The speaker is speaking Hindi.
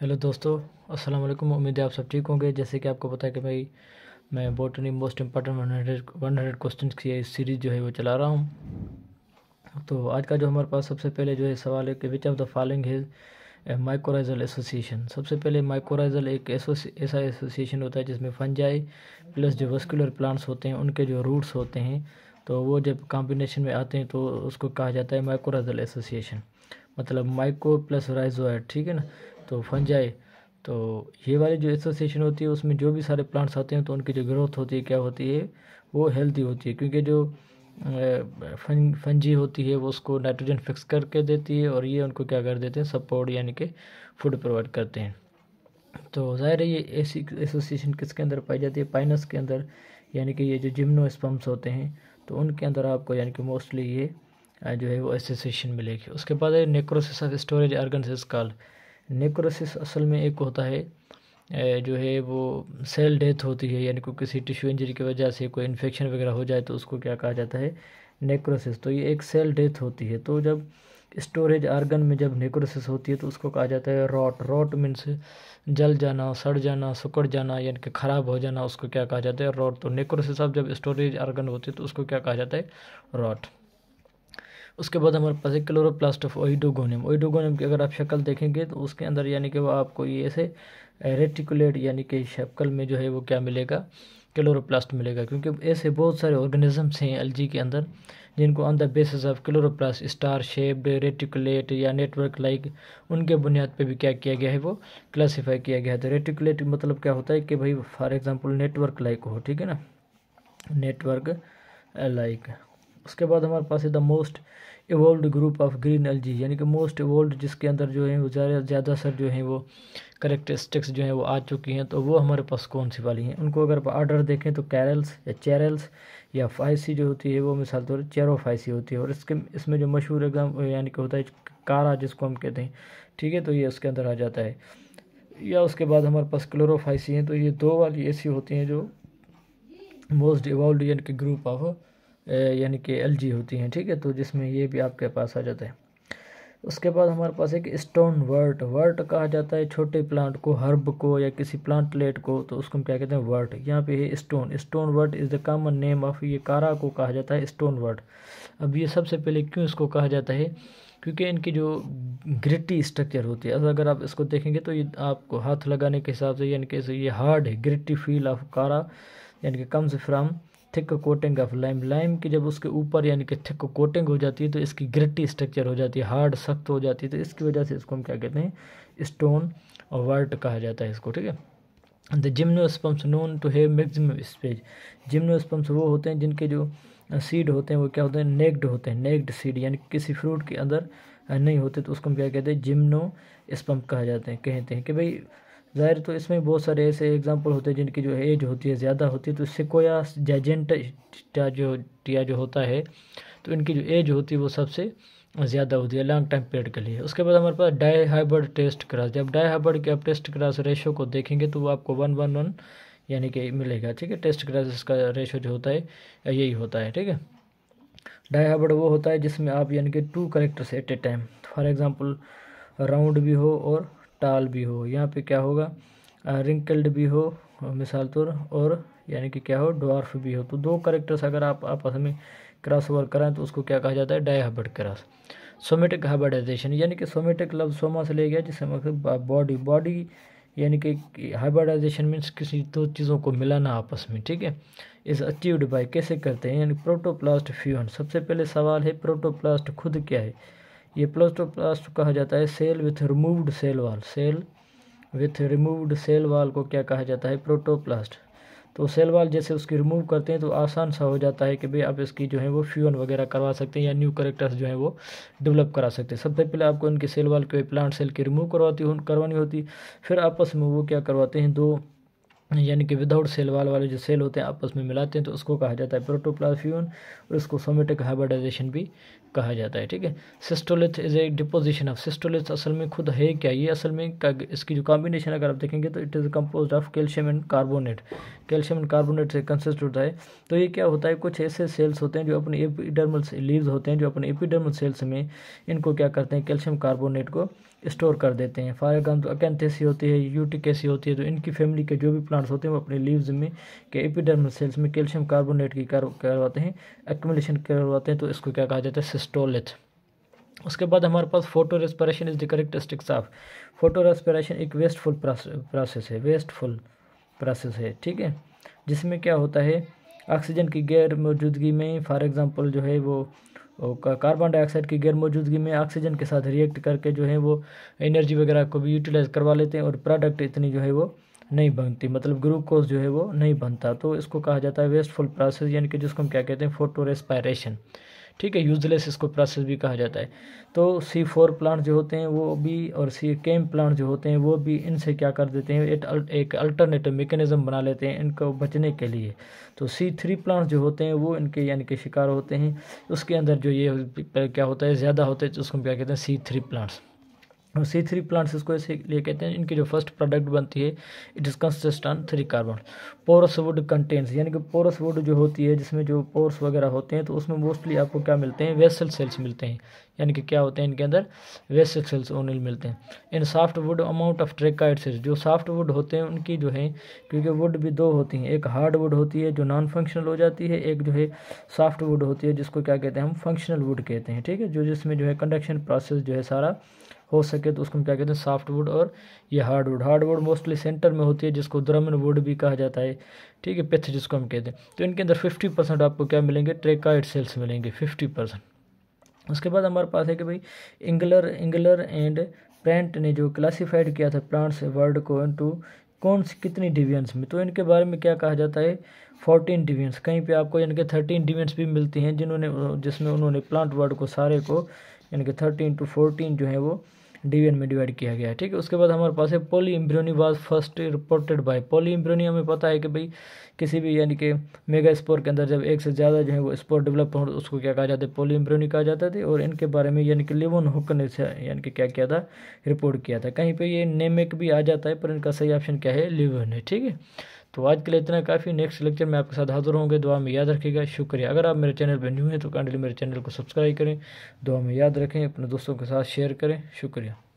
हेलो दोस्तों अस्सलाम वालेकुम उम्मीद है आप सब ठीक होंगे जैसे कि आपको पता है कि भाई मैं botany most important one hundred one hundred question की इस सीरीज़ जो है वो चला रहा हूँ तो आज का जो हमारे पास सबसे पहले जो है सवाल है कि which of the following is mycorrhizal association सबसे पहले माइकोराइजल एक ऐसा एसोसिएशन होता है जिसमें फंजाई प्लस जो वस्कुलर प्लांट्स होते हैं उनके जो रूट्स होते हैं तो वो जब कॉम्बिनेशन में आते हैं तो उसको कहा जाता है माइकोराइजल एसोसिएशन मतलब माइको प्लस राइजोइड ठीक है ना तो फंजाई तो ये वाली जो एसोसिएशन होती है उसमें जो भी सारे प्लांट्स आते हैं तो उनकी जो ग्रोथ होती है क्या होती है वो हेल्दी होती है क्योंकि जो फन फंजी होती है वो उसको नाइट्रोजन फिक्स करके देती है और ये उनको क्या कर देते हैं सपोर्ट यानी कि फूड प्रोवाइड करते हैं तो ज़ाहिर है ये ऐसी एसोसिएशन किसके अंदर पाई जाती है पाइनस के अंदर यानी कि ये जो स्पम्स होते हैं तो उनके अंदर आपको यानी कि मोस्टली ये जो है वो एसोसिएशन मिलेगी उसके बाद है necrosis of storage organ is called necrosis असल में एक होता है जो है वो सेल डेथ होती है यानी कि किसी टिश्यू इंजरी की वजह से कोई इन्फेक्शन वगैरह हो जाए तो उसको क्या कहा जाता है नेक्रोसिस तो ये एक सेल डेथ होती है तो जब स्टोरेज आर्गन में जब नेक्रोसिस होती है तो उसको कहा जाता है रॉट रॉट मीन्स जल जाना सड़ जाना सुकड़ जाना यानी कि ख़राब हो जाना उसको क्या कहा जाता है रॉट तो नेक्रोसिस अब जब स्टोरेज आर्गन होती है तो उसको क्या कहा जाता है रॉट उसके बाद हमारे पास है क्लोरोप्लास्ट ऑफ ओइडोगोनियम ओइडोगोनियम की अगर आप शक्ल देखेंगे तो उसके अंदर यानी कि वो आपको ये ऐसे रेटिकुलेट यानी कि शक्ल में जो है वो क्या मिलेगा क्लोरोप्लास्ट मिलेगा क्योंकि ऐसे बहुत सारे ऑर्गेनिजम्स हैं एल के अंदर जिनको on the basis of chloroplast star shaped reticulate या नेटवर्क लाइक उनके बुनियाद पे भी क्या किया गया है वो क्लासिफाई किया गया है तो रेटिकुलेट मतलब क्या होता है कि भाई फॉर एग्जांपल नेटवर्क लाइक हो ठीक है ना नेटवर्क लाइक उसके बाद हमारे पास है the most evolved group of green algae यानी कि मोस्ट इवोल्व जिसके अंदर जो है वो ज़्यादा ज़्यादा सर जो है वो करेक्टरिस्टिक्स जो है वो आ चुकी हैं तो वो हमारे पास कौन सी वाली हैं उनको अगर ऑर्डर देखें तो कैरल्स या चेरल्स या फाइसी जो होती है वो मिसाल तौर तो चेरो फाइसी होती है और इसके इसमें जो मशहूर एग्जाम यानी कि होता है कारा जिसको हम कहते हैं ठीक है तो ये उसके अंदर आ जाता है या उसके बाद हमारे पास क्लोरोफाइसी हैं तो ये दो वाली ऐसी होती हैं जो मोस्ट इवॉल्व यानी कि ग्रुप ऑफ यानी कि एल होती हैं ठीक है तो जिसमें ये भी आपके पास आ जाता है उसके बाद हमारे पास एक स्टोन वर्ट वर्ट कहा जाता है छोटे प्लांट को हर्ब को या किसी प्लांटलेट को तो उसको हम क्या कहते हैं वर्ट यहाँ पे है stone stone wort is the common name of ये कारा को कहा जाता है स्टोन वर्ट अब ये सबसे पहले क्यों इसको कहा जाता है क्योंकि इनकी जो ग्रिटी स्ट्रक्चर होती है अगर आप इसको देखेंगे तो ये आपको हाथ लगाने के हिसाब से यानी कि ये हार्ड है ग्रिटी फील ऑफ कारा यानी कि comes from thick coating of lime lime की जब उसके ऊपर यानी कि थिक कोटिंग हो जाती है तो इसकी ग्रिटी स्ट्रक्चर हो जाती है हार्ड सख्त हो जाती है तो इसकी वजह से इसको हम क्या कहते हैं स्टोन और वर्ट कहा जाता है इसको ठीक है the gymnosperms known to have maximum species gymnosperms वो होते हैं जिनके जो सीड uh, होते हैं वो क्या होते हैं नेक्ड होते हैं नेक्ड सीड यानी किसी फ्रूट के अंदर uh, नहीं होते तो उसको हम क्या कहते हैं जिम्नो स्पम्प कहा जाते हैं कहते हैं कि भाई ज़ाहिर तो इसमें बहुत सारे ऐसे एग्जाम्पल होते हैं जिनकी जो एज होती है ज़्यादा होती है तो सिकोया कोया जैजेंटा जो टिया जो होता है तो इनकी जो एज होती है वो सबसे ज़्यादा होती है लॉन्ग टाइम पीरियड के लिए उसके बाद हमारे पास डाई हाइबर्ड टेस्ट क्रास जब डाई हाइबर्ड के आप टेस्ट क्रास रेशो को देखेंगे तो वो आपको वन वन वन यानी कि मिलेगा ठीक है टेस्ट क्रास इसका रेशो जो होता है यही होता है ठीक है डाई हाइबर्ड वो होता है जिसमें आप यानी कि two characters at a time for example round भी हो और टाल भी हो यहाँ पे क्या होगा रिंकल्ड भी हो मिसाल तौर और यानी कि क्या हो डॉर्फ भी हो तो दो करेक्टर्स अगर आप आपस में क्रॉस ओवर कराएं तो उसको क्या कहा जाता है डायहाबर्ड क्रॉस सोमेटिक हाइबर्डाइजेशन यानी कि सोमेटिक लव सोमा से ले गया जिससे मतलब बॉडी बॉडी यानी कि हाइबर्डाइजेशन मीन्स किसी दो चीज़ों को मिलाना आपस में ठीक है इस अचीव्ड बाय कैसे करते हैं यानी प्रोटोप्लास्ट फ्यून सबसे पहले सवाल है प्रोटोप्लास्ट खुद क्या है ये प्लस कहा जाता है cell with removed cell wall cell with removed cell wall को क्या कहा जाता है प्रोटोप्लास्ट तो सेल वाल जैसे उसकी रिमूव करते हैं तो आसान सा हो जाता है कि भाई आप इसकी जो है वो फ्यून वगैरह करवा सकते हैं या न्यू करेक्टर्स जो है वो डेवलप करा सकते हैं सबसे पहले आपको इनके सेल वाल के प्लांट सेल की रिमूव करवाती हो करवानी होती फिर आपस में वो क्या करवाते हैं दो यानी कि विदाउट सेल वाल वाले जो सेल होते हैं आपस में मिलाते हैं तो उसको कहा जाता है प्रोटोप्लाफ्यून और इसको सोमेटिक हाइब्रिडाइजेशन भी कहा जाता है ठीक है cystolith is a deposition of cystolith असल में खुद है क्या ये असल में इसकी जो कॉम्बिनेशन अगर आप देखेंगे तो it is compose of calcium and carbonate calcium and carbonate से कंसिस्ट होता है तो ये क्या होता है कुछ ऐसे सेल्स होते हैं जो अपने एपिडर्मल लीव्स होते हैं जो अपने एपिडर्मल सेल्स में इनको क्या करते हैं कैल्शियम कार्बोनेट को स्टोर कर देते हैं फॉर एग्जाम्पल अकेंथेसी होती है यूटिकेसी होती है तो इनकी फैमिली के जो भी प्लांट्स होते हैं वो अपने लीव्स में के एपिडर्मल सेल्स में कैल्शियम कार्बोनेट की करवाते हैं एक्मिलेशन करवाते हैं तो इसको क्या कहा जाता है स्टोलिथ उसके बाद हमारे पास photorespiration is the characteristics of photorespiration एक वेस्टफुल प्रोसेस है वेस्टफुल प्रोसेस है ठीक है जिसमें क्या होता है ऑक्सीजन की गैर मौजूदगी में फॉर एग्ज़ाम्पल जो है वो कार्बन डाइऑक्साइड की गैर मौजूदगी में ऑक्सीजन के साथ रिएक्ट करके जो है वो एनर्जी वगैरह को भी यूटिलाइज करवा लेते हैं और प्रोडक्ट इतनी जो है वो नहीं बनती मतलब ग्लूकोज जो है वो नहीं बनता तो इसको कहा जाता है वेस्टफुल प्रोसेस यानी कि जिसको हम क्या कहते हैं फोटो रेस्पायरेशन ठीक है यूजलेस इसको प्रोसेस भी कहा जाता है तो सी फोर प्लांट जो होते हैं वो भी और सी केम प्लांट जो होते हैं वो भी इनसे क्या कर देते हैं एक एक अल्टरनेटिव मेकनिज़म बना लेते हैं इनको बचने के लिए तो सी थ्री प्लांट जो होते हैं वो इनके यानी कि शिकार होते हैं उसके अंदर जो ये क्या होता है ज़्यादा होता है तो उसको क्या कहते हैं सी थ्री प्लांट्स और सी थ्री प्लांट्स इसको इसलिए कहते हैं इनकी जो फर्स्ट प्रोडक्ट बनती है it is consist on three carbon porous wood contents यानी कि पोरस वुड जो होती है जिसमें जो पोर्स वगैरह होते हैं तो उसमें मोस्टली आपको क्या मिलते हैं वेसल सेल्स मिलते हैं यानी कि क्या होते हैं इनके अंदर वेसल सेल्स ओनल मिलते हैं in softwood amount of cells जो सॉफ्ट वुड होते हैं उनकी जो है क्योंकि वुड भी दो होती हैं एक हार्ड वुड होती है जो नॉन फंक्शनल हो जाती है एक जो है सॉफ्ट वुड होती है जिसको क्या कहते हैं हम फंक्शनल वुड कहते हैं ठीक है जो जिसमें जो है कंडक्शन प्रोसेस जो है सारा हो सके तो उसको हम क्या कहते हैं सॉफ्टवुड और ये हार्डवुड हार्डवुड मोस्टली सेंटर में होती है जिसको द्रमन वुड भी कहा जाता है ठीक है पिथ जिसको हम कहते हैं तो इनके अंदर फिफ्टी परसेंट आपको क्या मिलेंगे ट्रेकाइड सेल्स मिलेंगे फिफ्टी परसेंट उसके बाद हमारे पास है कि भाई इंगलर इंगलर एंड प्रेंट ने जो क्लासीफाइड किया था प्लांट्स वर्ड को इनटू कौन सी कितनी डिवियंस में तो इनके बारे में क्या कहा जाता है फोर्टीन डिवियंस कहीं पे आपको इनके थर्टीन डिवियंस भी मिलती हैं जिन्होंने जिसमें उन्होंने प्लांट वर्ड को सारे को इनके थर्टीन टू फोर्टीन जो है वो डिवीएन में डिवाइड किया गया है ठीक है उसके बाद हमारे पास है polyembryony was first reported by polyembryony हमें पता है कि भाई किसी भी यानी कि मेगा स्पोर के अंदर जब एक से ज़्यादा जो है वो स्पोर डेवलप हो उसको क्या कहा जाता है पोली इम्ब्रोनी कहा जाता था और इनके बारे में यानी कि लिवन हुक ने यानी कि क्या किया था रिपोर्ट किया था कहीं पर ये नेमेक भी आ जाता है पर इनका सही ऑप्शन क्या है लिवन है ठीक है तो आज के लिए इतना काफ़ी नेक्स्ट लेक्चर में आपके साथ हाजिर होंगे दुआ में याद रखिएगा शुक्रिया अगर आप मेरे चैनल पर न्यू हैं तो काइंडली मेरे चैनल को सब्सक्राइब करें दुआ में याद रखें अपने दोस्तों के साथ शेयर करें शुक्रिया